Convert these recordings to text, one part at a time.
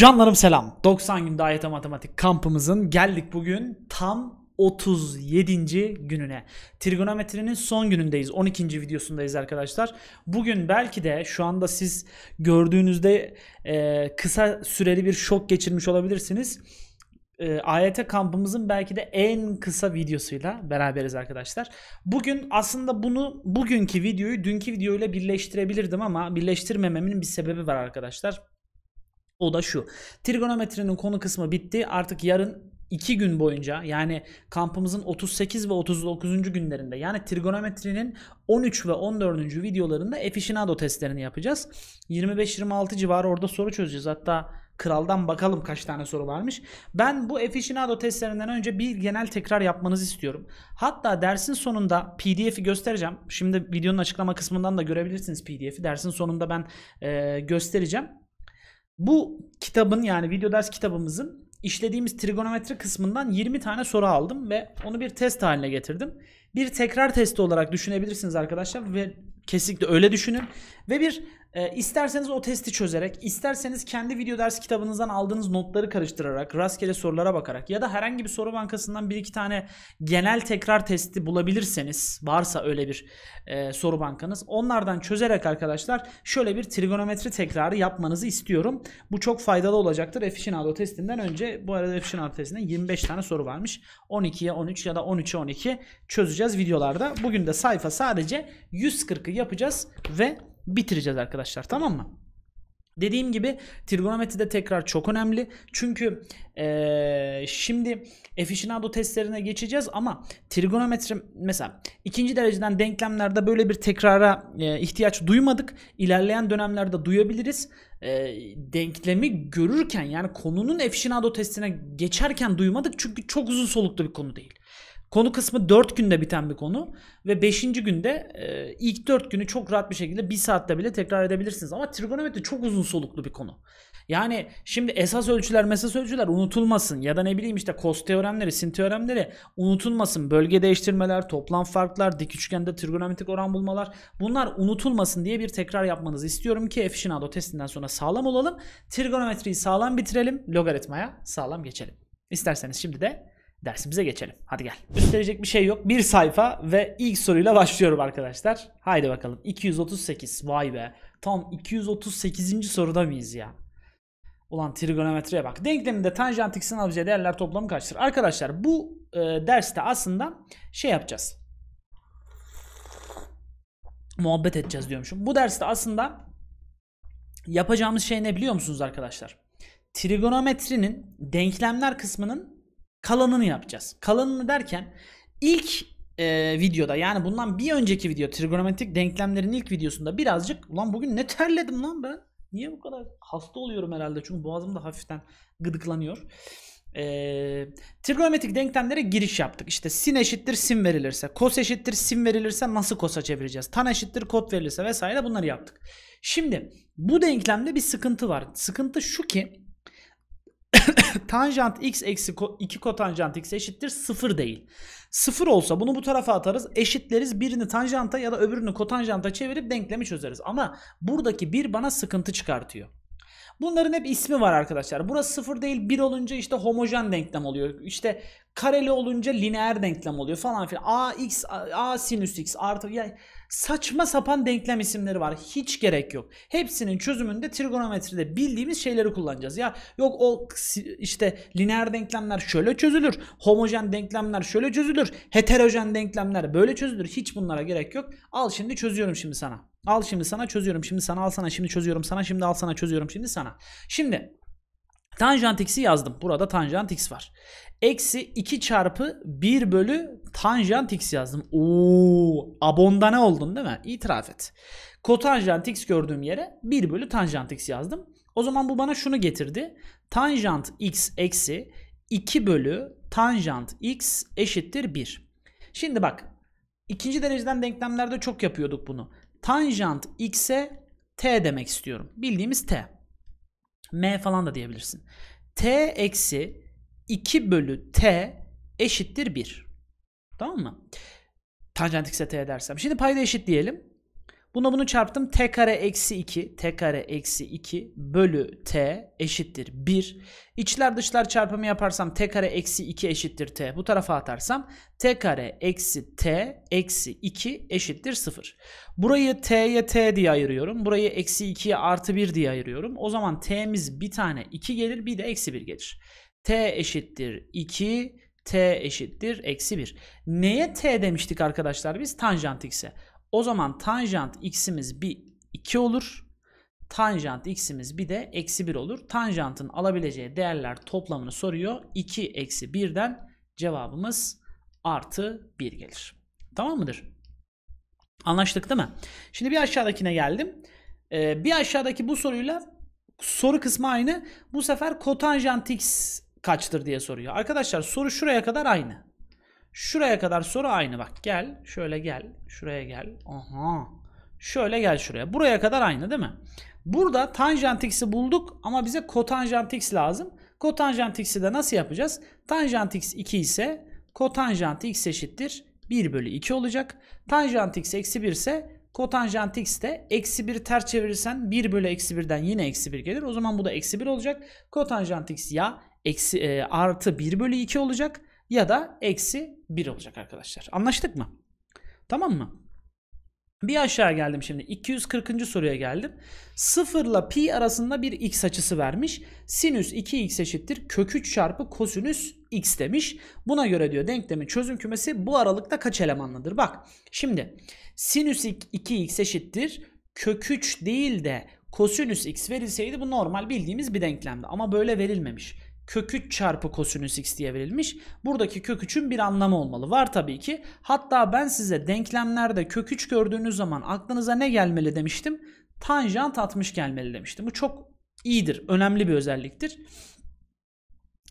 Canlarım selam. 90 gün dayete matematik kampımızın geldik bugün tam 37. gününe. Trigonometrinin son günündeyiz. 12. videosundayız arkadaşlar. Bugün belki de şu anda siz gördüğünüzde e, kısa süreli bir şok geçirmiş olabilirsiniz. E, AYT kampımızın belki de en kısa videosuyla beraberiz arkadaşlar. Bugün aslında bunu bugünkü videoyu dünkü videoyla birleştirebilirdim ama birleştirmememin bir sebebi var arkadaşlar. O da şu. Trigonometrinin konu kısmı bitti. Artık yarın 2 gün boyunca yani kampımızın 38 ve 39. günlerinde yani trigonometrinin 13 ve 14. videolarında efişinado testlerini yapacağız. 25-26 civarı orada soru çözeceğiz. Hatta kraldan bakalım kaç tane soru varmış. Ben bu efişinado testlerinden önce bir genel tekrar yapmanızı istiyorum. Hatta dersin sonunda pdf'i göstereceğim. Şimdi videonun açıklama kısmından da görebilirsiniz pdf'i. Dersin sonunda ben e, göstereceğim. Bu kitabın yani video ders kitabımızın işlediğimiz trigonometri kısmından 20 tane soru aldım ve onu bir test haline getirdim. Bir tekrar testi olarak düşünebilirsiniz arkadaşlar ve Kesinlikle öyle düşünün. Ve bir e, isterseniz o testi çözerek, isterseniz kendi video ders kitabınızdan aldığınız notları karıştırarak, rastgele sorulara bakarak ya da herhangi bir soru bankasından bir iki tane genel tekrar testi bulabilirseniz, varsa öyle bir e, soru bankanız, onlardan çözerek arkadaşlar şöyle bir trigonometri tekrarı yapmanızı istiyorum. Bu çok faydalı olacaktır Efficienado testinden önce. Bu arada Efficienado testinden 25 tane soru varmış. 12'ye 13 ya da 13'e 12 çözeceğiz videolarda. Bugün de sayfa sadece 140'ı yapacağız ve bitireceğiz arkadaşlar tamam mı? Dediğim gibi trigonometri de tekrar çok önemli. Çünkü ee, şimdi efficienado testlerine geçeceğiz ama trigonometri mesela ikinci dereceden denklemlerde böyle bir tekrara e, ihtiyaç duymadık. İlerleyen dönemlerde duyabiliriz. E, denklemi görürken yani konunun efficienado testine geçerken duymadık çünkü çok uzun soluklu bir konu değil. Konu kısmı 4 günde biten bir konu ve 5. günde e, ilk 4 günü çok rahat bir şekilde 1 saatte bile tekrar edebilirsiniz. Ama trigonometri çok uzun soluklu bir konu. Yani şimdi esas ölçüler, mesas ölçüler unutulmasın ya da ne bileyim işte kos teoremleri, sin teoremleri unutulmasın. Bölge değiştirmeler, toplam farklar, dik üçgende trigonometrik oran bulmalar bunlar unutulmasın diye bir tekrar yapmanızı istiyorum ki Efşinado testinden sonra sağlam olalım. Trigonometriyi sağlam bitirelim, logaritmaya sağlam geçelim. İsterseniz şimdi de dersimize geçelim. Hadi gel. Gösterecek bir şey yok. Bir sayfa ve ilk soruyla başlıyorum arkadaşlar. Haydi bakalım. 238. Vay be. Tam 238. soruda mıyız ya? Ulan trigonometriye bak. Denkleminde tanjant x'in alabileceği değerler toplamı kaçtır? Arkadaşlar bu e, derste aslında şey yapacağız. Muhabbet edeceğiz diyormuşum. Bu derste aslında yapacağımız şey ne biliyor musunuz arkadaşlar? Trigonometrinin denklemler kısmının kalanını yapacağız. Kalanını derken ilk e, videoda yani bundan bir önceki video trigonometrik denklemlerin ilk videosunda birazcık ulan bugün ne terledim lan ben. Niye bu kadar hasta oluyorum herhalde çünkü boğazım da hafiften gıdıklanıyor. E, trigonometrik denklemlere giriş yaptık. İşte sin eşittir sin verilirse, kos eşittir sin verilirse nasıl kosa çevireceğiz? Tan eşittir kot verilirse vesaire bunları yaptık. Şimdi bu denklemde bir sıkıntı var. Sıkıntı şu ki tanjant x eksi 2 kotanjant x eşittir 0 değil. 0 olsa bunu bu tarafa atarız eşitleriz birini tanjanta ya da öbürünü kotanjanta çevirip denklemi çözeriz. Ama buradaki 1 bana sıkıntı çıkartıyor. Bunların hep ismi var arkadaşlar. Burası 0 değil 1 olunca işte homojen denklem oluyor. İşte kareli olunca lineer denklem oluyor falan filan. A x a sinüs x artı ya saçma sapan denklem isimleri var. Hiç gerek yok. Hepsinin çözümünde trigonometride bildiğimiz şeyleri kullanacağız. Ya yok o işte lineer denklemler şöyle çözülür. Homojen denklemler şöyle çözülür. Heterojen denklemler böyle çözülür. Hiç bunlara gerek yok. Al şimdi çözüyorum şimdi sana. Al şimdi sana çözüyorum şimdi sana al sana şimdi çözüyorum sana şimdi al sana çözüyorum şimdi sana. Şimdi Tanjant x'i yazdım. Burada tanjant x var. Eksi 2 çarpı 1 bölü tanjant x yazdım. Oo, abonda ne oldun değil mi? İtiraf et. Kotanjant x gördüğüm yere 1 bölü tanjant x yazdım. O zaman bu bana şunu getirdi. Tanjant x eksi 2 bölü tanjant x eşittir 1. Şimdi bak ikinci dereceden denklemlerde çok yapıyorduk bunu. Tanjant x'e t demek istiyorum. Bildiğimiz t. M falan da diyebilirsin. T eksi 2 bölü T eşittir 1. Tamam mı? Tanjant x'e T dersem. Şimdi payda eşit diyelim. Buna bunu çarptım. T kare eksi 2. T kare eksi 2 bölü T eşittir 1. İçler dışlar çarpımı yaparsam T kare eksi 2 eşittir T. Bu tarafa atarsam T kare eksi T eksi 2 eşittir 0. Burayı T'ye T diye ayırıyorum. Burayı eksi 2'ye artı 1 diye ayırıyorum. O zaman T'miz bir tane 2 gelir bir de eksi 1 gelir. T eşittir 2 t eşittir eksi 1. Neye t demiştik arkadaşlar biz? Tanjant x'e. O zaman tanjant x'imiz bir 2 olur. Tanjant x'imiz bir de eksi 1 olur. Tanjantın alabileceği değerler toplamını soruyor. 2 eksi 1'den cevabımız artı 1 gelir. Tamam mıdır? Anlaştık değil mi? Şimdi bir aşağıdakine geldim. Ee, bir aşağıdaki bu soruyla soru kısmı aynı. Bu sefer kotanjant x kaçtır diye soruyor. Arkadaşlar soru şuraya kadar aynı. Şuraya kadar soru aynı bak gel şöyle gel şuraya gel aha şöyle gel şuraya buraya kadar aynı değil mi? Burada tanjant x'i bulduk ama bize kotanjant x lazım. Kotanjant x'i de nasıl yapacağız? Tanjant x 2 ise kotanjant x eşittir 1 bölü 2 olacak. Tanjant x eksi 1 ise kotanjant x de eksi 1 ters çevirirsen 1 bölü eksi 1'den yine eksi 1 gelir. O zaman bu da eksi 1 olacak. Kotanjant x ya eksi, e, artı 1 bölü 2 olacak ya da eksi 1 olacak arkadaşlar. Anlaştık mı? Tamam mı? Bir aşağı geldim şimdi. 240. soruya geldim. 0 ile pi arasında bir x açısı vermiş. Sinüs 2x eşittir. Kök 3 çarpı kosinüs x demiş. Buna göre diyor denklemin çözüm kümesi bu aralıkta kaç elemanlıdır? Bak şimdi sinüs 2x eşittir. Kök 3 değil de kosinüs x verilseydi bu normal bildiğimiz bir denklemdi. Ama böyle verilmemiş köküç çarpı kosinüs x diye verilmiş. Buradaki köküçün bir anlamı olmalı. Var tabii ki. Hatta ben size denklemlerde köküç gördüğünüz zaman aklınıza ne gelmeli demiştim? Tanjant 60 gelmeli demiştim. Bu çok iyidir. Önemli bir özelliktir.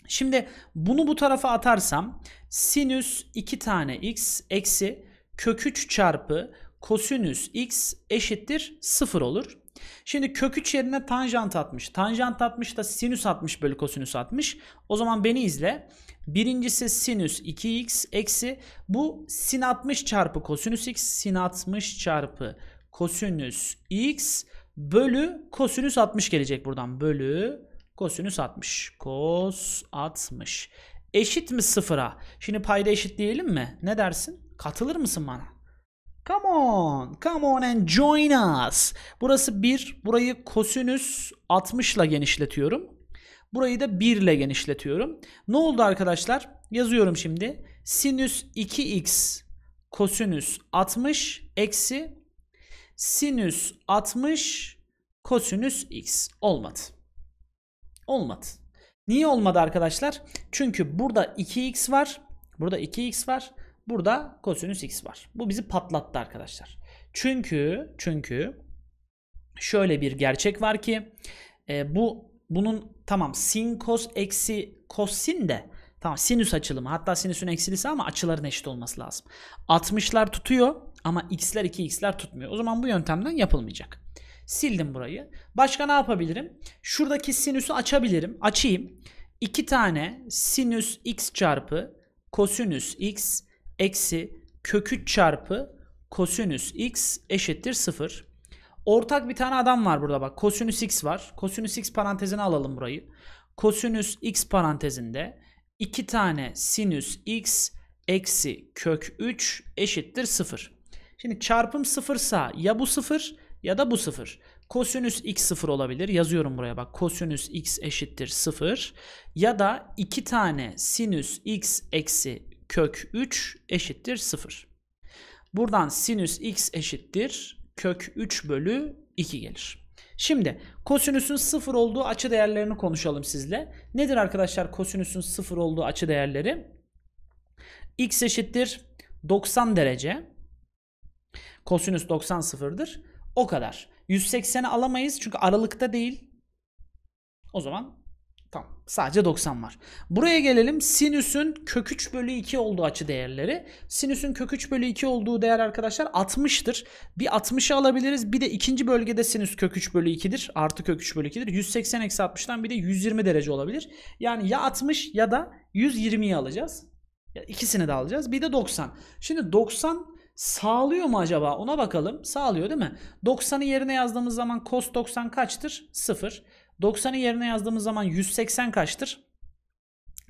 Şimdi bunu bu tarafa atarsam sinüs 2 tane x eksi köküç çarpı kosinüs x eşittir 0 olur. Şimdi kök 3 yerine tanjant atmış. Tanjant atmış da sinüs atmış bölü kosinüs atmış. O zaman beni izle. Birincisi sinüs 2x eksi bu sin 60 çarpı kosinüs x sin 60 çarpı kosinüs x bölü kosinüs 60 gelecek buradan. Bölü kosinüs 60. Kos 60. Eşit mi sıfıra? Şimdi payda eşit diyelim mi? Ne dersin? Katılır mısın bana? Come on. Come on and join us. Burası 1. Burayı kosinüs 60 ile genişletiyorum. Burayı da 1 ile genişletiyorum. Ne oldu arkadaşlar? Yazıyorum şimdi. Sinüs 2x kosinüs 60 eksi sinüs 60 kosinüs x olmadı. Olmadı. Niye olmadı arkadaşlar? Çünkü burada 2x var. Burada 2x var. Burada kosinüs x var. Bu bizi patlattı arkadaşlar. Çünkü çünkü şöyle bir gerçek var ki e, bu bunun tamam sin cos eksi kosin de tamam sinüs açılımı hatta sinüsün eksilisi ama açıların eşit olması lazım. 60'lar tutuyor ama x'ler 2x'ler tutmuyor. O zaman bu yöntemden yapılmayacak. Sildim burayı. Başka ne yapabilirim? Şuradaki sinüsü açabilirim. Açayım. 2 tane sinüs x çarpı kosinüs x eksi kök çarpı kosinüs x eşittir 0. Ortak bir tane adam var burada bak. Kosinüs x var. Kosinüs x parantezine alalım burayı. Kosinüs x parantezinde 2 tane sinüs x eksi kök 3 eşittir 0. Şimdi çarpım 0 sa ya bu 0 ya da bu 0. Kosinüs x 0 olabilir. Yazıyorum buraya bak. Kosinüs x eşittir 0. Ya da 2 tane sinüs x eksi kök 3 eşittir 0. Buradan sinüs x eşittir kök 3 bölü 2 gelir. Şimdi kosinüsün sıfır olduğu açı değerlerini konuşalım sizle. Nedir arkadaşlar kosinüsün sıfır olduğu açı değerleri? x eşittir 90 derece. Kosinüs 90 sıfırdır. O kadar. 180'i alamayız çünkü aralıkta değil. O zaman Tamam. Sadece 90 var. Buraya gelelim. Sinüsün kök 3 bölü 2 olduğu açı değerleri. Sinüsün kök 3 bölü 2 olduğu değer arkadaşlar 60'tır. Bir 60'ı alabiliriz. Bir de ikinci bölgede sinüs kök 3 bölü 2'dir. Artı kök 3 bölü 2'dir. 180 eksi 60'tan bir de 120 derece olabilir. Yani ya 60 ya da 120'yi alacağız. Ya ikisini de alacağız. Bir de 90. Şimdi 90 sağlıyor mu acaba? Ona bakalım. Sağlıyor değil mi? 90'ı yerine yazdığımız zaman cos 90 kaçtır? 0. 90'ı yerine yazdığımız zaman 180 kaçtır?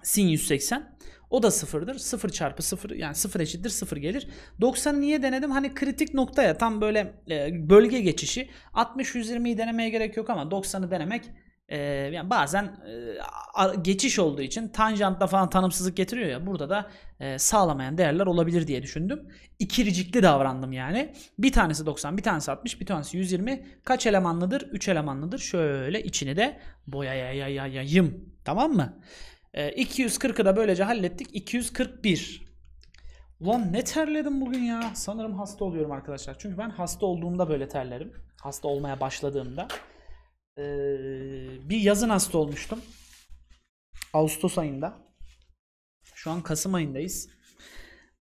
Sin 180. O da sıfırdır. Sıfır çarpı sıfır yani sıfır eşittir sıfır gelir. 90'ı niye denedim? Hani kritik noktaya tam böyle e, bölge geçişi. 60-120'yi denemeye gerek yok ama 90'ı denemek e, yani bazen e, geçiş olduğu için tanjantta falan tanımsızlık getiriyor ya burada da e, sağlamayan değerler olabilir diye düşündüm. İkircikli davrandım yani. Bir tanesi 90, bir tanesi 60, bir tanesi 120. Kaç elemanlıdır? 3 elemanlıdır. Şöyle içini de boyayayayayayım. Tamam mı? E, 240'ı da böylece hallettik. 241. Ulan ne terledim bugün ya. Sanırım hasta oluyorum arkadaşlar. Çünkü ben hasta olduğumda böyle terlerim. Hasta olmaya başladığımda. Ee, bir yazın hasta olmuştum. Ağustos ayında. Şu an Kasım ayındayız.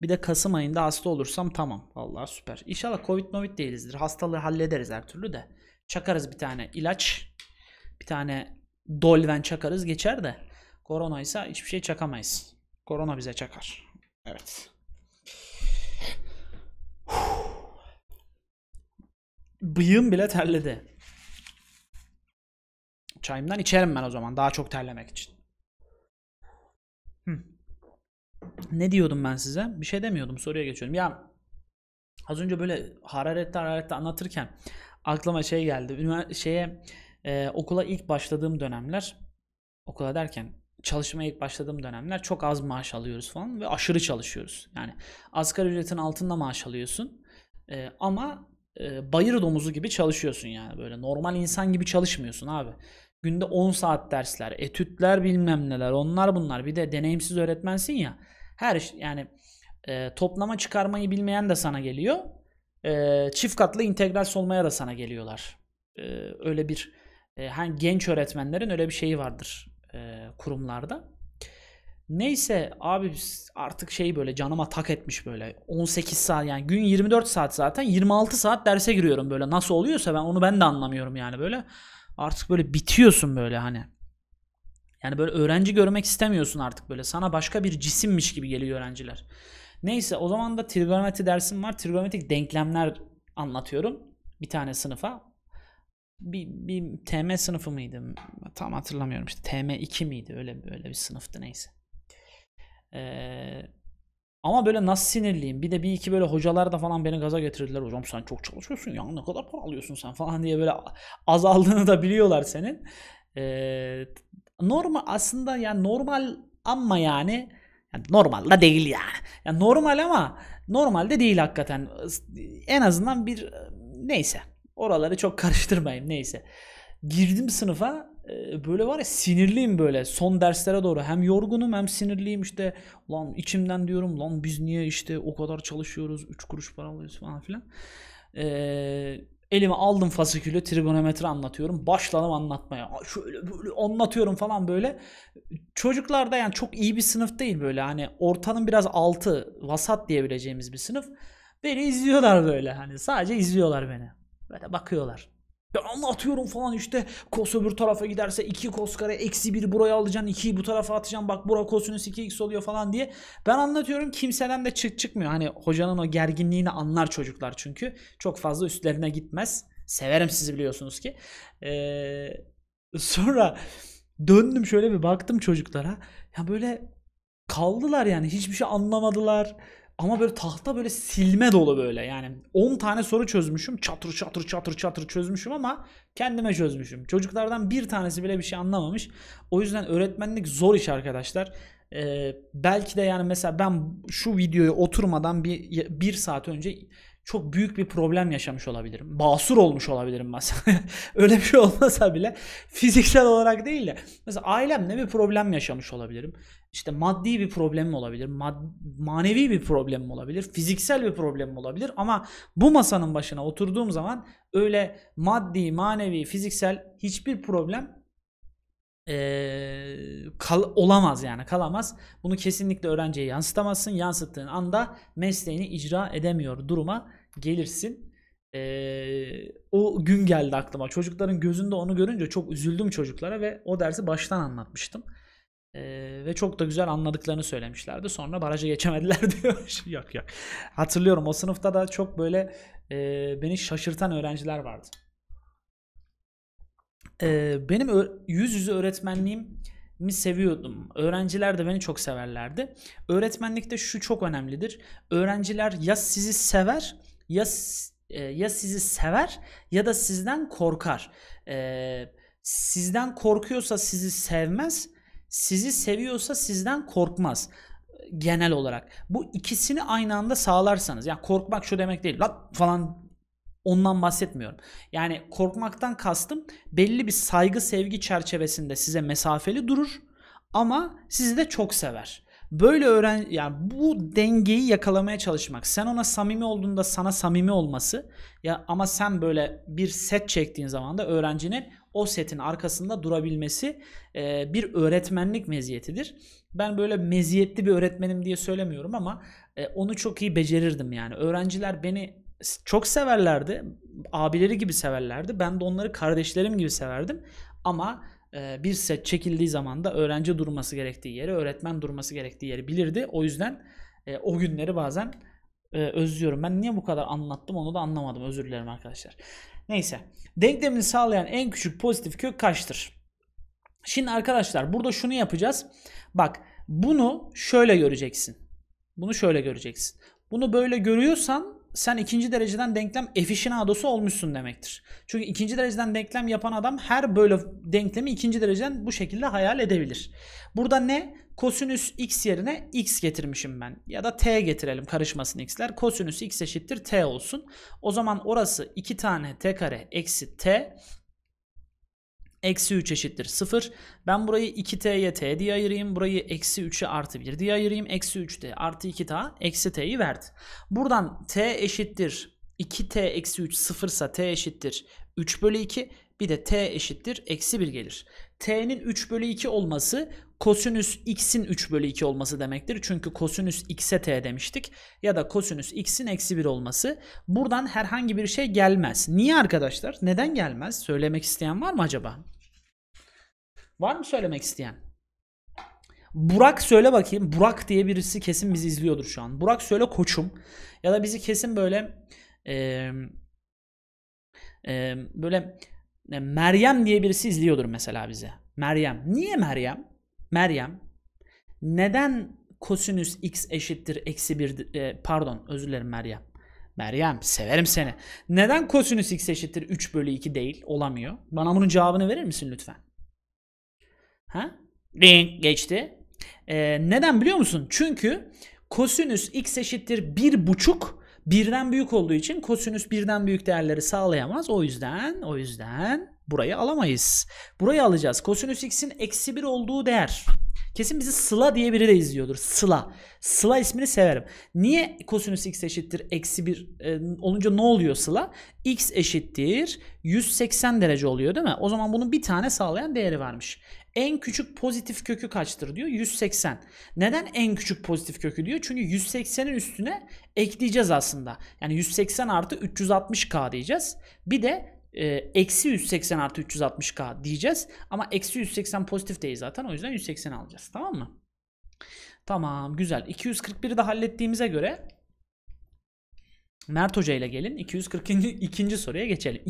Bir de Kasım ayında hasta olursam tamam. Allah süper. İnşallah Covid Covid değilizdir. Hastalığı hallederiz her türlü de. Çakarız bir tane ilaç. Bir tane dolven çakarız geçer de. Korona ise hiçbir şey çakamayız. Korona bize çakar. Evet. Bıyığım bile terledi çayımdan içerim ben o zaman daha çok terlemek için. Hı. Ne diyordum ben size? Bir şey demiyordum soruya geçiyorum. Ya az önce böyle hararette hararette anlatırken aklıma şey geldi. Ünivers- şeye e, okula ilk başladığım dönemler okula derken çalışmaya ilk başladığım dönemler çok az maaş alıyoruz falan ve aşırı çalışıyoruz. Yani asgari ücretin altında maaş alıyorsun e, ama e, bayır domuzu gibi çalışıyorsun yani böyle normal insan gibi çalışmıyorsun abi. Günde 10 saat dersler, etütler bilmem neler onlar bunlar. Bir de deneyimsiz öğretmensin ya. Her yani e, toplama çıkarmayı bilmeyen de sana geliyor. E, çift katlı integral solmaya da sana geliyorlar. E, öyle bir e, hani, genç öğretmenlerin öyle bir şeyi vardır e, kurumlarda. Neyse abi artık şey böyle canıma tak etmiş böyle 18 saat yani gün 24 saat zaten 26 saat derse giriyorum böyle nasıl oluyorsa ben onu ben de anlamıyorum yani böyle artık böyle bitiyorsun böyle hani. Yani böyle öğrenci görmek istemiyorsun artık böyle. Sana başka bir cisimmiş gibi geliyor öğrenciler. Neyse o zaman da trigonometri dersim var. Trigonometrik denklemler anlatıyorum. Bir tane sınıfa. Bir, bir TM sınıfı mıydı? Tam hatırlamıyorum işte. TM2 miydi? Öyle, böyle bir sınıftı neyse. Eee ama böyle nasıl sinirliyim. Bir de bir iki böyle hocalar da falan beni gaza getirdiler. Hocam sen çok çalışıyorsun ya ne kadar para alıyorsun sen falan diye böyle azaldığını da biliyorlar senin. Ee, normal aslında yani normal ama yani, yani normal da değil yani. yani. Normal ama normal de değil hakikaten. En azından bir neyse. Oraları çok karıştırmayayım neyse. Girdim sınıfa ee, böyle var ya sinirliyim böyle son derslere doğru hem yorgunum hem sinirliyim işte lan içimden diyorum lan biz niye işte o kadar çalışıyoruz 3 kuruş para alıyoruz falan filan ee, elime aldım fasikülü trigonometri anlatıyorum başladım anlatmaya şöyle böyle anlatıyorum falan böyle çocuklar da yani çok iyi bir sınıf değil böyle hani ortanın biraz altı vasat diyebileceğimiz bir sınıf beni izliyorlar böyle hani sadece izliyorlar beni böyle bakıyorlar ben anlatıyorum falan işte kos öbür tarafa giderse 2 kos kare eksi 1 buraya alacaksın 2'yi bu tarafa atacaksın bak bura kosinüs 2x oluyor falan diye. Ben anlatıyorum kimseden de çık çıkmıyor. Hani hocanın o gerginliğini anlar çocuklar çünkü. Çok fazla üstlerine gitmez. Severim sizi biliyorsunuz ki. Ee, sonra döndüm şöyle bir baktım çocuklara. Ya böyle kaldılar yani hiçbir şey anlamadılar. Ama böyle tahta böyle silme dolu böyle yani 10 tane soru çözmüşüm çatır çatır çatır çatır çözmüşüm ama kendime çözmüşüm. Çocuklardan bir tanesi bile bir şey anlamamış. O yüzden öğretmenlik zor iş arkadaşlar. Ee, belki de yani mesela ben şu videoyu oturmadan bir, bir saat önce çok büyük bir problem yaşamış olabilirim. Basur olmuş olabilirim mesela. Öyle bir şey olmasa bile fiziksel olarak değil de mesela ailemle bir problem yaşamış olabilirim. İşte maddi bir problemim olabilir, mad- manevi bir problemim olabilir, fiziksel bir problemim olabilir ama bu masanın başına oturduğum zaman öyle maddi, manevi, fiziksel hiçbir problem e, kal olamaz yani kalamaz. Bunu kesinlikle öğrenciye yansıtamazsın. Yansıttığın anda mesleğini icra edemiyor duruma gelirsin. E, o gün geldi aklıma. Çocukların gözünde onu görünce çok üzüldüm çocuklara ve o dersi baştan anlatmıştım. E, ve çok da güzel anladıklarını söylemişlerdi. Sonra baraja geçemediler diyor. yok yok. Hatırlıyorum o sınıfta da çok böyle e, beni şaşırtan öğrenciler vardı e, benim yüz yüze öğretmenliğimi seviyordum. Öğrenciler de beni çok severlerdi. Öğretmenlikte şu çok önemlidir. Öğrenciler ya sizi sever ya e, ya sizi sever ya da sizden korkar. E, sizden korkuyorsa sizi sevmez, sizi seviyorsa sizden korkmaz genel olarak. Bu ikisini aynı anda sağlarsanız yani korkmak şu demek değil. Lan falan Ondan bahsetmiyorum. Yani korkmaktan kastım belli bir saygı sevgi çerçevesinde size mesafeli durur ama sizi de çok sever. Böyle öğren yani bu dengeyi yakalamaya çalışmak. Sen ona samimi olduğunda sana samimi olması ya ama sen böyle bir set çektiğin zaman da öğrencinin o setin arkasında durabilmesi e, bir öğretmenlik meziyetidir. Ben böyle meziyetli bir öğretmenim diye söylemiyorum ama e, onu çok iyi becerirdim yani. Öğrenciler beni çok severlerdi. Abileri gibi severlerdi. Ben de onları kardeşlerim gibi severdim. Ama e, bir set çekildiği zaman da öğrenci durması gerektiği yeri, öğretmen durması gerektiği yeri bilirdi. O yüzden e, o günleri bazen e, özlüyorum. Ben niye bu kadar anlattım onu da anlamadım. Özür dilerim arkadaşlar. Neyse. Denklemini sağlayan en küçük pozitif kök kaçtır? Şimdi arkadaşlar burada şunu yapacağız. Bak bunu şöyle göreceksin. Bunu şöyle göreceksin. Bunu böyle görüyorsan sen ikinci dereceden denklem efişinadosu olmuşsun demektir. Çünkü ikinci dereceden denklem yapan adam her böyle denklemi ikinci dereceden bu şekilde hayal edebilir. Burada ne? Kosinüs x yerine x getirmişim ben. Ya da t getirelim karışmasın x'ler. Kosinüs x eşittir t olsun. O zaman orası 2 tane t kare eksi t Eksi 3 eşittir 0. Ben burayı 2t'ye t diye ayırayım. Burayı eksi 3'e artı 1 diye ayırayım. Eksi 3t artı 2t eksi t'yi verdi. Buradan t eşittir 2t eksi 3 sıfırsa t eşittir 3 bölü 2. Bir de t eşittir eksi 1 gelir. t'nin 3 bölü 2 olması kosinüs x'in 3 bölü 2 olması demektir. Çünkü kosinüs x'e t demiştik. Ya da kosinüs x'in eksi 1 olması. Buradan herhangi bir şey gelmez. Niye arkadaşlar? Neden gelmez? Söylemek isteyen var mı acaba? Var mı söylemek isteyen? Burak söyle bakayım. Burak diye birisi kesin bizi izliyordur şu an. Burak söyle koçum. Ya da bizi kesin böyle e, e, böyle e, Meryem diye birisi izliyordur mesela bize. Meryem. Niye Meryem? Meryem. Neden kosinüs x eşittir eksi bir e, pardon özür dilerim Meryem. Meryem severim seni. Neden kosinüs x eşittir 3 bölü 2 değil? Olamıyor. Bana bunun cevabını verir misin lütfen? Ha? Ring geçti. Ee, neden biliyor musun? Çünkü kosinüs x eşittir 1,5 birden büyük olduğu için kosinüs birden büyük değerleri sağlayamaz. O yüzden o yüzden burayı alamayız. Burayı alacağız. Kosinüs x'in eksi 1 olduğu değer. Kesin bizi Sıla diye biri de izliyordur. Sıla. Sıla ismini severim. Niye kosinüs x eşittir eksi 1 e, olunca ne oluyor Sıla? x eşittir 180 derece oluyor değil mi? O zaman bunun bir tane sağlayan değeri varmış. En küçük pozitif kökü kaçtır diyor? 180. Neden en küçük pozitif kökü diyor? Çünkü 180'in üstüne ekleyeceğiz aslında. Yani 180 artı 360k diyeceğiz. Bir de e, eksi 180 artı 360k diyeceğiz. Ama eksi 180 pozitif değil zaten. O yüzden 180 alacağız. Tamam mı? Tamam güzel. 241'i de hallettiğimize göre Mert Hoca ile gelin. 242. soruya geçelim.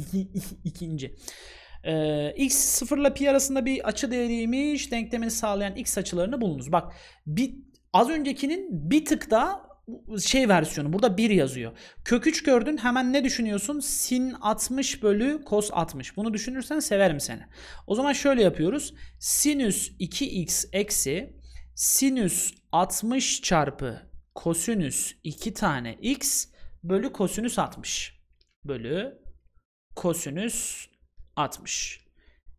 İkinci. Ee, x sıfırla pi arasında bir açı değeriymiş. Denklemini sağlayan x açılarını bulunuz. Bak bir, az öncekinin bir tık daha şey versiyonu burada 1 yazıyor. Kök 3 gördün hemen ne düşünüyorsun? Sin 60 bölü kos 60. Bunu düşünürsen severim seni. O zaman şöyle yapıyoruz. Sinüs 2x eksi sinüs 60 çarpı kosinüs 2 tane x bölü kosinüs 60 bölü kosinüs 60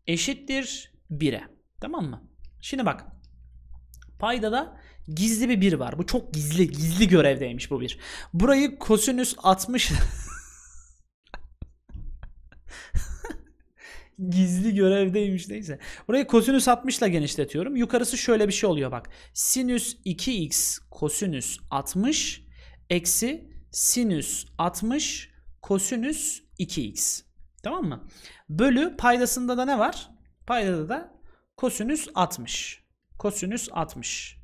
eşittir 1'e. Tamam mı? Şimdi bak payda da gizli bir 1 var. Bu çok gizli. Gizli görevdeymiş bu 1. Burayı kosinüs 60 gizli görevdeymiş neyse. Burayı kosinüs 60 ile genişletiyorum. Yukarısı şöyle bir şey oluyor bak. Sinüs 2x kosinüs 60 eksi sinüs 60 kosinüs 2x. Tamam mı? Bölü paydasında da ne var? Paydada da kosinüs 60. Kosinüs 60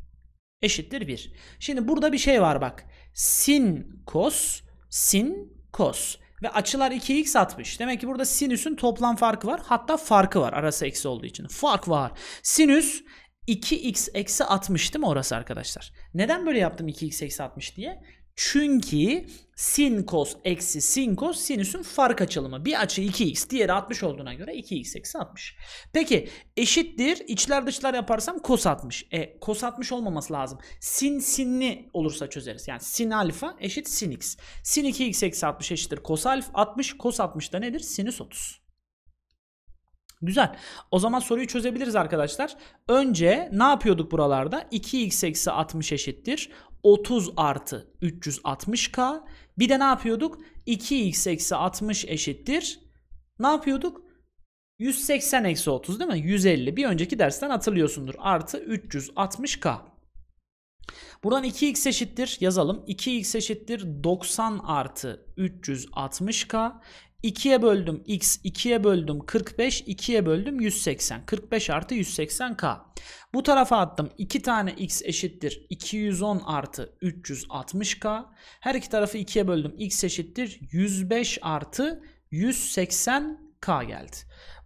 eşittir 1. Şimdi burada bir şey var bak. Sin kos, sin kos ve açılar 2x 60. Demek ki burada sinüsün toplam farkı var. Hatta farkı var arası eksi olduğu için. Fark var. Sinüs 2x eksi 60 değil mi orası arkadaşlar? Neden böyle yaptım 2x eksi 60 diye? Çünkü sin cos eksi sin cos sinüsün fark açılımı. Bir açı 2x diğeri 60 olduğuna göre 2x eksi 60. Peki eşittir içler dışlar yaparsam cos 60. E cos 60 olmaması lazım. Sin sinli olursa çözeriz. Yani sin alfa eşit sin x. Sin 2x eksi 60 eşittir cos alfa 60. Cos 60 da nedir? Sinüs 30. Güzel. O zaman soruyu çözebiliriz arkadaşlar. Önce ne yapıyorduk buralarda? 2x eksi 60 eşittir. 30 artı 360k. Bir de ne yapıyorduk? 2x eksi 60 eşittir. Ne yapıyorduk? 180 eksi 30 değil mi? 150. Bir önceki dersten hatırlıyorsundur. Artı 360k. Buradan 2x eşittir yazalım. 2x eşittir 90 artı 360k. 2'ye böldüm x, 2'ye böldüm 45, 2'ye böldüm 180. 45 artı 180k. Bu tarafa attım. 2 tane x eşittir 210 artı 360k. Her iki tarafı 2'ye böldüm. x eşittir 105 artı 180k geldi.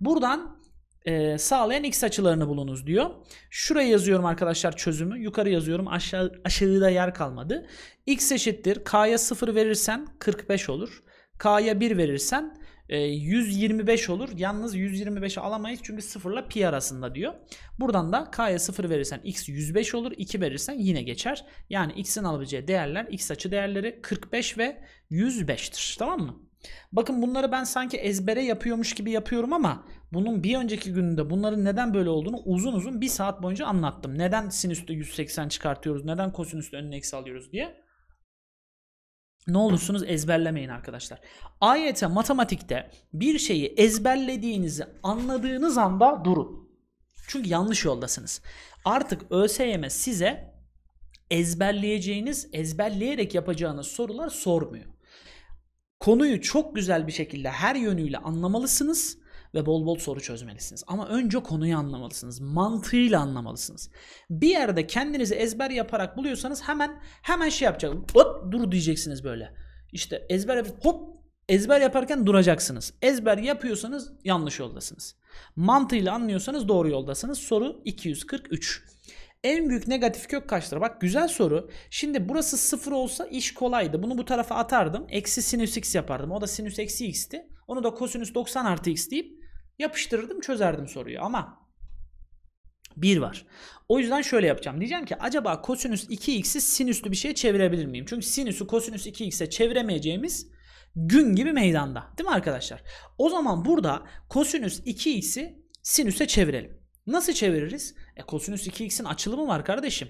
Buradan e, sağlayan x açılarını bulunuz diyor. Şuraya yazıyorum arkadaşlar çözümü. Yukarı yazıyorum. Aşağı, aşağıda yer kalmadı. x eşittir k'ya 0 verirsen 45 olur. K'ya 1 verirsen 125 e, olur. Yalnız 125'i alamayız çünkü 0 ile pi arasında diyor. Buradan da k'ya 0 verirsen x 105 olur. 2 verirsen yine geçer. Yani x'in alabileceği değerler x açı değerleri 45 ve 105'tir. Tamam mı? Bakın bunları ben sanki ezbere yapıyormuş gibi yapıyorum ama bunun bir önceki gününde bunların neden böyle olduğunu uzun uzun bir saat boyunca anlattım. Neden sinüste 180 çıkartıyoruz, neden kosinüste önüne eksi alıyoruz diye ne olursunuz ezberlemeyin arkadaşlar. Ayete matematikte bir şeyi ezberlediğinizi anladığınız anda durun. Çünkü yanlış yoldasınız. Artık ÖSYM size ezberleyeceğiniz, ezberleyerek yapacağınız sorular sormuyor. Konuyu çok güzel bir şekilde her yönüyle anlamalısınız ve bol bol soru çözmelisiniz. Ama önce konuyu anlamalısınız. Mantığıyla anlamalısınız. Bir yerde kendinizi ezber yaparak buluyorsanız hemen hemen şey yapacak. Hop dur diyeceksiniz böyle. İşte ezber yap hop ezber yaparken duracaksınız. Ezber yapıyorsanız yanlış yoldasınız. Mantığıyla anlıyorsanız doğru yoldasınız. Soru 243. En büyük negatif kök kaçtır? Bak güzel soru. Şimdi burası sıfır olsa iş kolaydı. Bunu bu tarafa atardım. Eksi sinüs x yapardım. O da sinüs eksi x'ti. Onu da kosinüs 90 artı x deyip Yapıştırırdım çözerdim soruyu ama bir var. O yüzden şöyle yapacağım. Diyeceğim ki acaba kosinüs 2x'i sinüslü bir şeye çevirebilir miyim? Çünkü sinüsü kosinüs 2x'e çeviremeyeceğimiz gün gibi meydanda. Değil mi arkadaşlar? O zaman burada kosinüs 2x'i sinüse çevirelim. Nasıl çeviririz? E kosinüs 2x'in açılımı var kardeşim.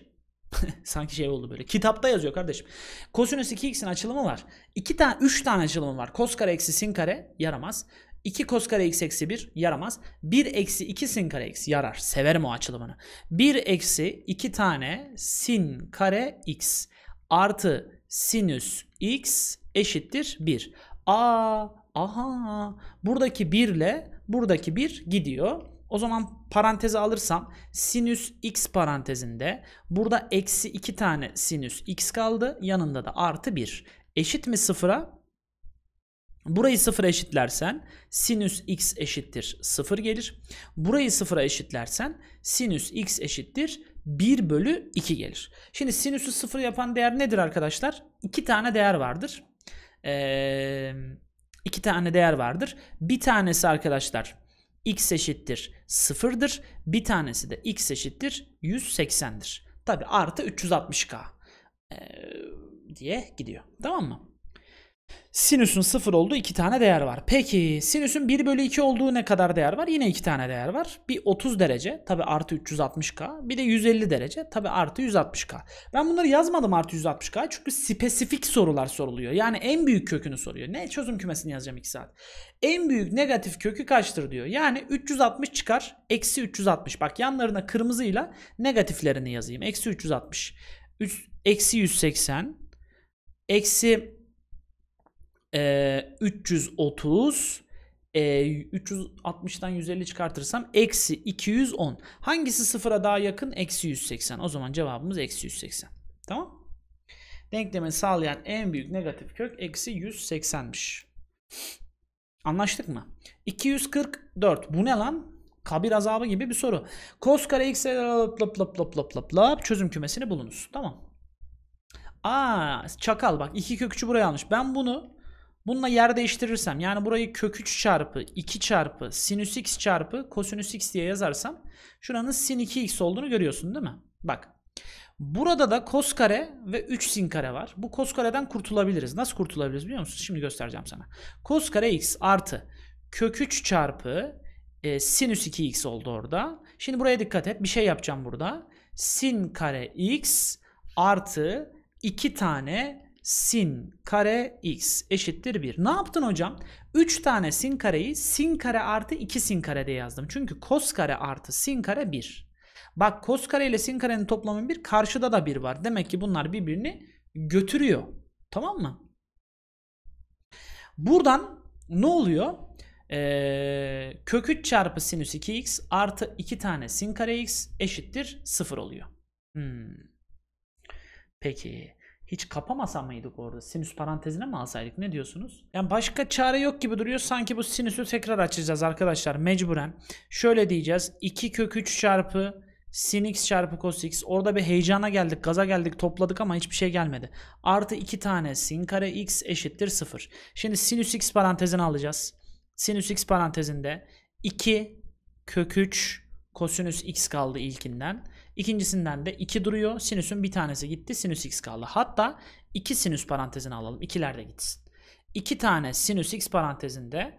Sanki şey oldu böyle. Kitapta yazıyor kardeşim. Kosinüs 2x'in açılımı var. 2 tane 3 tane açılımı var. Kos kare eksi sin kare yaramaz. 2 cos kare x eksi 1 yaramaz. 1 eksi 2 sin kare x yarar. Severim o açılımını. 1 eksi 2 tane sin kare x artı sinüs x eşittir 1. Aa, aha buradaki 1 ile buradaki 1 gidiyor. O zaman paranteze alırsam sinüs x parantezinde burada eksi 2 tane sinüs x kaldı. Yanında da artı 1. Eşit mi sıfıra? Burayı sıfıra eşitlersen sinüs x eşittir 0 gelir. Burayı sıfıra eşitlersen sinüs x eşittir 1 bölü 2 gelir. Şimdi sinüsü sıfır yapan değer nedir arkadaşlar? İki tane değer vardır. Ee, iki tane değer vardır. Bir tanesi arkadaşlar x eşittir sıfırdır. Bir tanesi de x eşittir 180'dir. Tabi artı 360k ee, diye gidiyor. Tamam mı? Sinüsün 0 olduğu 2 tane değer var. Peki sinüsün 1 bölü 2 olduğu ne kadar değer var? Yine 2 tane değer var. Bir 30 derece tabi artı 360K. Bir de 150 derece tabi artı 160K. Ben bunları yazmadım artı 160K çünkü spesifik sorular soruluyor. Yani en büyük kökünü soruyor. Ne çözüm kümesini yazacağım 2 saat. En büyük negatif kökü kaçtır diyor. Yani 360 çıkar. Eksi 360. Bak yanlarına kırmızıyla negatiflerini yazayım. Eksi 360. Üç, eksi 180. Eksi ee, e, 330 e, 360'tan 150 çıkartırsam eksi 210. Hangisi sıfıra daha yakın? Eksi 180. O zaman cevabımız eksi 180. Tamam. Denklemi sağlayan en büyük negatif kök eksi 180'miş. Anlaştık mı? 244. Bu ne lan? kabir azabı gibi bir soru. Kos kare x lap lap lap lap lap lap çözüm kümesini bulunuz. Tamam. Aa çakal bak iki kökücü buraya almış. Ben bunu Bununla yer değiştirirsem yani burayı kök 3 çarpı 2 çarpı sinüs x çarpı kosinüs x diye yazarsam şuranın sin 2x olduğunu görüyorsun değil mi? Bak Burada da kos kare ve 3 sin kare var. Bu kos kareden kurtulabiliriz. Nasıl kurtulabiliriz biliyor musunuz? Şimdi göstereceğim sana. Kos kare x artı kök 3 çarpı e, sinüs 2x oldu orada. Şimdi buraya dikkat et. Bir şey yapacağım burada. Sin kare x artı 2 tane sin kare x eşittir 1. Ne yaptın hocam? 3 tane sin kareyi sin kare artı 2 sin kare diye yazdım. Çünkü kos kare artı sin kare 1. Bak kos kare ile sin karenin toplamı 1. Karşıda da 1 var. Demek ki bunlar birbirini götürüyor. Tamam mı? Buradan ne oluyor? Ee, kök 3 çarpı sinüs 2x artı 2 tane sin kare x eşittir 0 oluyor. Hmm. Peki hiç kapamasa mıydık orada? Sinüs parantezine mi alsaydık? Ne diyorsunuz? Yani başka çare yok gibi duruyor. Sanki bu sinüsü tekrar açacağız arkadaşlar mecburen. Şöyle diyeceğiz. 2 kök 3 çarpı sin x çarpı cos x. Orada bir heyecana geldik, gaza geldik, topladık ama hiçbir şey gelmedi. Artı 2 tane sin kare x eşittir 0. Şimdi sinüs x parantezini alacağız. Sinüs x parantezinde 2 kök 3 kosinüs x kaldı ilkinden. İkincisinden de 2 duruyor. Sinüsün bir tanesi gitti. Sinüs x kaldı. Hatta 2 sinüs parantezini alalım. İkiler de gitsin. 2 tane sinüs x parantezinde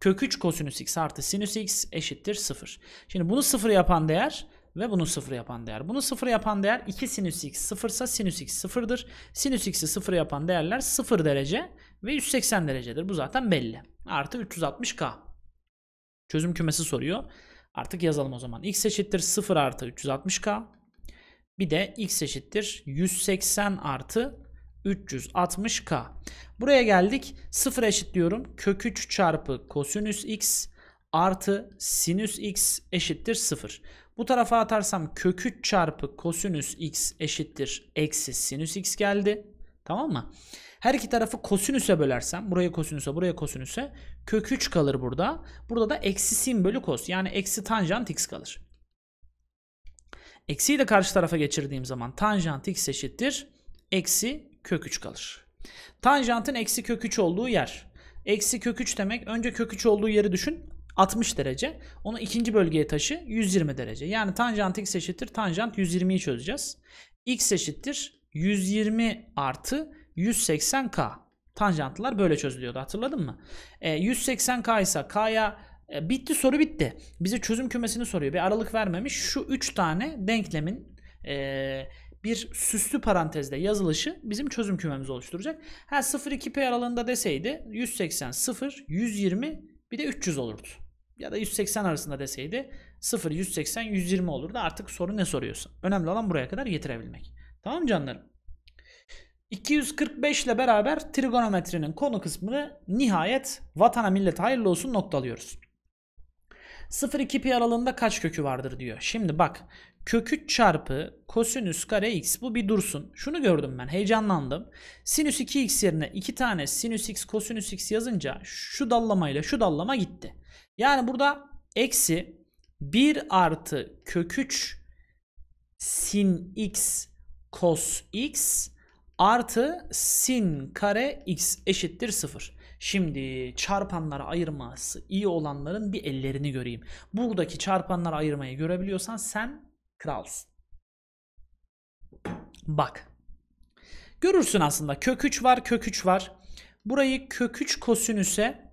kök 3 kosinüs x artı sinüs x eşittir 0. Şimdi bunu 0 yapan değer ve bunu 0 yapan değer. Bunu 0 yapan değer 2 sinüs x 0 ise sinüs x 0'dır. Sinüs x'i 0 yapan değerler 0 derece ve 180 derecedir. Bu zaten belli. Artı 360k. Çözüm kümesi soruyor. Artık yazalım o zaman. X eşittir 0 artı 360K. Bir de X eşittir 180 artı 360K. Buraya geldik. 0 eşitliyorum. Kök 3 çarpı kosinüs X artı sinüs X eşittir 0. Bu tarafa atarsam kök 3 çarpı kosinüs X eşittir eksi sinüs X geldi. Tamam mı? Her iki tarafı kosinüse bölersem buraya kosinüse buraya kosinüse kök 3 kalır burada. Burada da eksi sin bölü kos yani eksi tanjant x kalır. Eksiyi de karşı tarafa geçirdiğim zaman tanjant x eşittir. Eksi kök 3 kalır. Tanjantın eksi kök 3 olduğu yer. Eksi kök 3 demek önce kök 3 olduğu yeri düşün. 60 derece. Onu ikinci bölgeye taşı 120 derece. Yani tanjant x eşittir tanjant 120'yi çözeceğiz. x eşittir 120 artı 180K. Tanjantlar böyle çözülüyordu hatırladın mı? E, 180K ise K'ya e, bitti soru bitti. Bize çözüm kümesini soruyor. Bir aralık vermemiş. Şu 3 tane denklemin e, bir süslü parantezde yazılışı bizim çözüm kümemiz oluşturacak. Ha 0-2P aralığında deseydi 180, 0, 120 bir de 300 olurdu. Ya da 180 arasında deseydi 0, 180, 120 olurdu. Artık soru ne soruyorsa. Önemli olan buraya kadar getirebilmek. Tamam canlarım? 245 ile beraber trigonometrinin konu kısmını nihayet vatana millete hayırlı olsun noktalıyoruz. 0-2 pi aralığında kaç kökü vardır diyor. Şimdi bak kökü çarpı kosinüs kare x bu bir dursun. Şunu gördüm ben heyecanlandım. Sinüs 2x yerine 2 tane sinüs x kosinüs x yazınca şu dallamayla şu dallama gitti. Yani burada eksi 1 artı köküç sin x kos x Artı sin kare x eşittir 0. Şimdi çarpanlara ayırması iyi olanların bir ellerini göreyim. Buradaki çarpanlara ayırmayı görebiliyorsan sen kralsın. Bak. Görürsün aslında kök 3 var kök 3 var. Burayı kök 3 kosinüse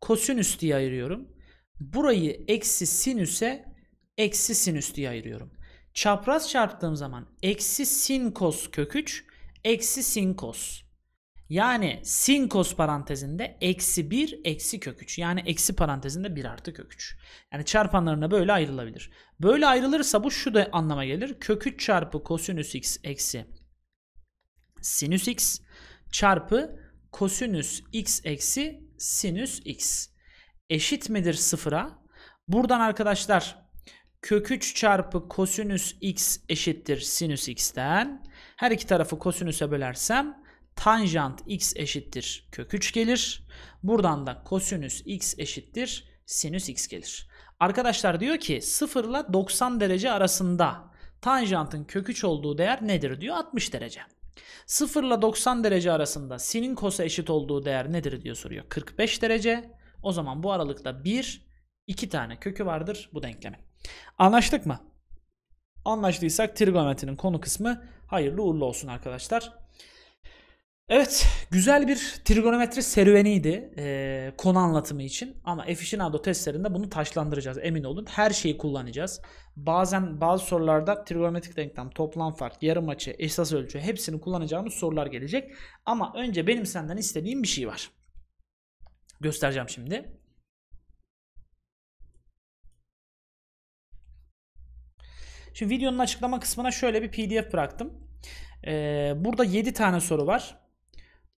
kosinüs diye ayırıyorum. Burayı eksi sinüse eksi sinüs diye ayırıyorum. Çapraz çarptığım zaman eksi sin kos kök 3 eksi sin kos Yani sin kos parantezinde eksi 1 eksi kök 3. Yani eksi parantezinde 1 artı kök 3. Yani çarpanlarına böyle ayrılabilir. Böyle ayrılırsa bu şu da anlama gelir. Kök 3 çarpı kosinüs x eksi sinüs x çarpı kosinüs x eksi sinüs x eşit midir sıfıra? Buradan arkadaşlar kök 3 çarpı kosinüs x eşittir sinüs x'ten her iki tarafı kosinüse bölersem tanjant x eşittir kök 3 gelir. Buradan da kosinüs x eşittir sinüs x gelir. Arkadaşlar diyor ki 0 ile 90 derece arasında tanjantın kök 3 olduğu değer nedir diyor 60 derece. 0 ile 90 derece arasında sinin kosa eşit olduğu değer nedir diyor soruyor 45 derece. O zaman bu aralıkta 1 2 tane kökü vardır bu denklemin. Anlaştık mı? Anlaştıysak trigonometrinin konu kısmı Hayırlı uğurlu olsun arkadaşlar. Evet güzel bir trigonometri serüveniydi e, konu anlatımı için ama aficionado testlerinde bunu taşlandıracağız emin olun. Her şeyi kullanacağız. Bazen bazı sorularda trigonometrik denklem, toplam fark, yarım açı, esas ölçü hepsini kullanacağımız sorular gelecek. Ama önce benim senden istediğim bir şey var. Göstereceğim şimdi. Şimdi videonun açıklama kısmına şöyle bir pdf bıraktım. Ee, burada 7 tane soru var.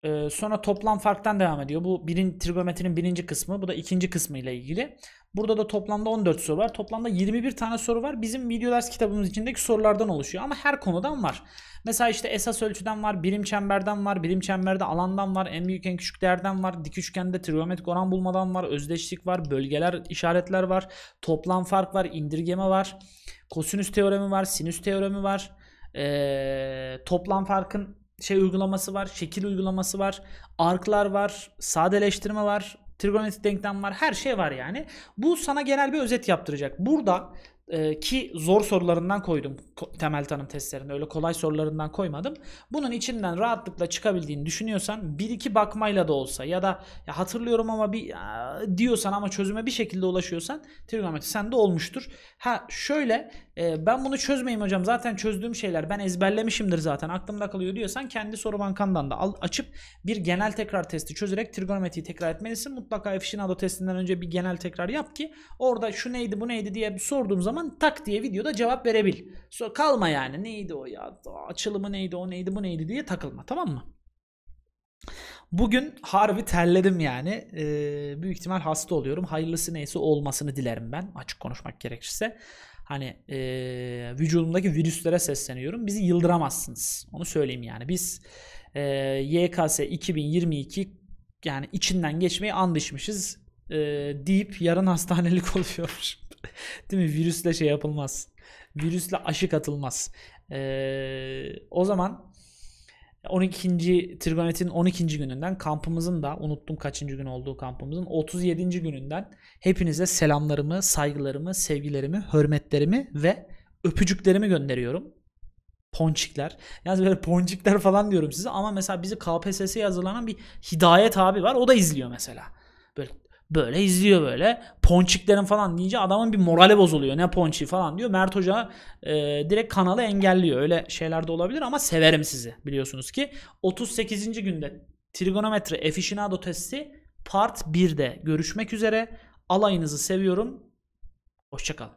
Ee, sonra toplam farktan devam ediyor. Bu birin, trigonometrinin birinci kısmı. Bu da ikinci kısmı ile ilgili. Burada da toplamda 14 soru var. Toplamda 21 tane soru var. Bizim video ders kitabımız içindeki sorulardan oluşuyor. Ama her konudan var. Mesela işte esas ölçüden var, birim çemberden var, birim çemberde alandan var, en büyük en küçük değerden var, dik üçgende trigonometrik oran bulmadan var, özdeşlik var, bölgeler, işaretler var, toplam fark var, indirgeme var, kosinüs teoremi var, sinüs teoremi var, ee, toplam farkın şey uygulaması var, şekil uygulaması var, arklar var, sadeleştirme var, trigonometrik denklem var, her şey var yani. Bu sana genel bir özet yaptıracak. Burada ee, ki zor sorularından koydum temel tanım testlerini. Öyle kolay sorularından koymadım. Bunun içinden rahatlıkla çıkabildiğini düşünüyorsan bir iki bakmayla da olsa ya da ya hatırlıyorum ama bir diyorsan ama çözüme bir şekilde ulaşıyorsan trigonometri sende olmuştur. Ha şöyle e, ben bunu çözmeyeyim hocam zaten çözdüğüm şeyler ben ezberlemişimdir zaten aklımda kalıyor diyorsan kendi soru bankandan da al, açıp bir genel tekrar testi çözerek trigonometriyi tekrar etmelisin. Mutlaka adı testinden önce bir genel tekrar yap ki orada şu neydi bu neydi diye sorduğum zaman zaman tak diye videoda cevap verebil. So, kalma yani neydi o ya açılımı neydi o neydi bu neydi diye takılma tamam mı? Bugün harbi terledim yani. Ee, büyük ihtimal hasta oluyorum. Hayırlısı neyse olmasını dilerim ben açık konuşmak gerekirse. Hani e, vücudumdaki virüslere sesleniyorum. Bizi yıldıramazsınız. Onu söyleyeyim yani. Biz e, YKS 2022 yani içinden geçmeyi and e, deyip yarın hastanelik oluyor. Değil mi? Virüsle şey yapılmaz. Virüsle aşı katılmaz. E, o zaman 12. trigonetin 12. gününden kampımızın da unuttum kaçıncı gün olduğu kampımızın 37. gününden hepinize selamlarımı, saygılarımı, sevgilerimi, hürmetlerimi ve öpücüklerimi gönderiyorum. Ponçikler. yani böyle ponçikler falan diyorum size ama mesela bizi KPSS'ye hazırlanan bir Hidayet abi var. O da izliyor mesela. Böyle Böyle izliyor böyle. Ponçiklerin falan deyince adamın bir morale bozuluyor. Ne ponçi falan diyor. Mert Hoca e, direkt kanalı engelliyor. Öyle şeyler de olabilir ama severim sizi biliyorsunuz ki. 38. günde trigonometri efficienado testi part 1'de görüşmek üzere. Alayınızı seviyorum. Hoşçakalın.